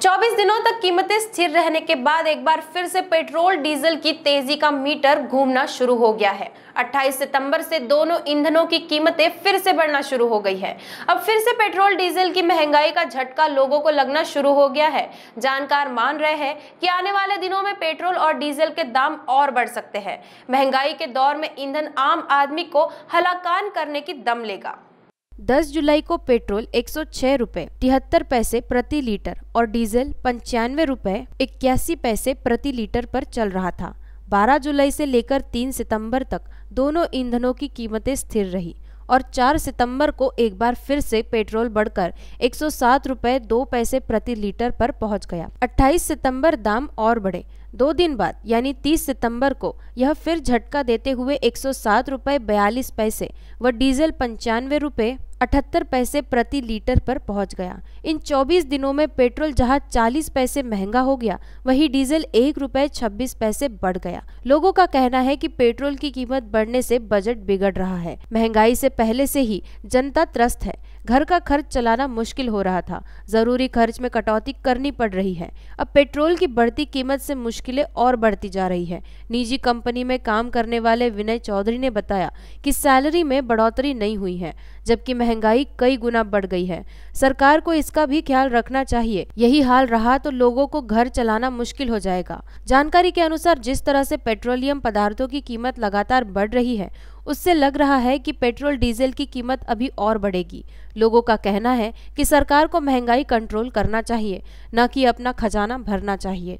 24 दिनों तक कीमतें स्थिर रहने के बाद एक बार फिर से पेट्रोल डीजल की तेजी का मीटर घूमना शुरू हो गया है 28 सितंबर से दोनों ईंधनों की कीमतें फिर से बढ़ना शुरू हो गई है अब फिर से पेट्रोल डीजल की महंगाई का झटका लोगों को लगना शुरू हो गया है जानकार मान रहे हैं कि आने वाले दिनों में पेट्रोल और डीजल के दाम और बढ़ सकते हैं महंगाई के दौर में ईंधन आम आदमी को हलाकान करने की दम लेगा 10 जुलाई को पेट्रोल एक सौ तिहत्तर पैसे प्रति लीटर और डीजल पंचानवे रूपए इक्यासी पैसे प्रति लीटर पर चल रहा था 12 जुलाई से लेकर 3 सितंबर तक दोनों ईंधनों की कीमतें स्थिर रही और 4 सितंबर को एक बार फिर से पेट्रोल बढ़कर एक सौ दो पैसे प्रति लीटर पर पहुंच गया 28 सितंबर दाम और बढ़े दो दिन बाद यानी 30 सितंबर को यह फिर झटका देते हुए एक सौ बयालीस पैसे व डीजल पंचानवे रुपए अठहत्तर पैसे प्रति लीटर पर पहुंच गया इन 24 दिनों में पेट्रोल जहां 40 पैसे महंगा हो गया वहीं डीजल एक रुपए छब्बीस पैसे बढ़ गया लोगों का कहना है कि पेट्रोल की कीमत बढ़ने से बजट बिगड़ रहा है महंगाई से पहले से ही जनता त्रस्त है घर का खर्च चलाना मुश्किल हो रहा था जरूरी खर्च में कटौती करनी पड़ रही है अब पेट्रोल की बढ़ती कीमत से मुश्किलें और बढ़ती जा रही है निजी कंपनी में काम करने वाले विनय चौधरी ने बताया कि सैलरी में बढ़ोतरी नहीं हुई है जबकि महंगाई कई गुना बढ़ गई है सरकार को इसका भी ख्याल रखना चाहिए यही हाल रहा तो लोगों को घर चलाना मुश्किल हो जाएगा जानकारी के अनुसार जिस तरह से पेट्रोलियम पदार्थों की कीमत लगातार बढ़ रही है उससे लग रहा है कि पेट्रोल डीजल की कीमत अभी और बढ़ेगी लोगों का कहना है कि सरकार को महंगाई कंट्रोल करना चाहिए न कि अपना खजाना भरना चाहिए